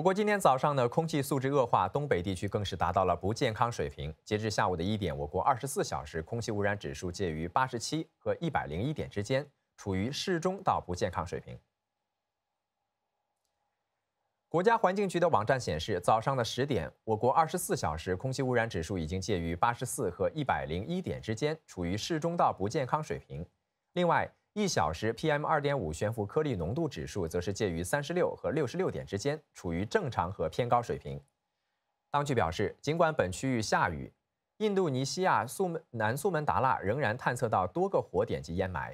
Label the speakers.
Speaker 1: 我国今天早上呢，空气素质恶化，东北地区更是达到了不健康水平。截至下午的一点，我国二十四小时空气污染指数介于八十七和一百零一点之间，处于适中到不健康水平。国家环境局的网站显示，早上的十点，我国二十四小时空气污染指数已经介于八十四和一百零一点之间，处于适中到不健康水平。另外，一小时 PM 二点五悬浮颗粒浓度指数则是介于三十六和六十六点之间，处于正常和偏高水平。当局表示，尽管本区域下雨，印度尼西亚苏门南苏门达腊仍然探测到多个火点及烟霾。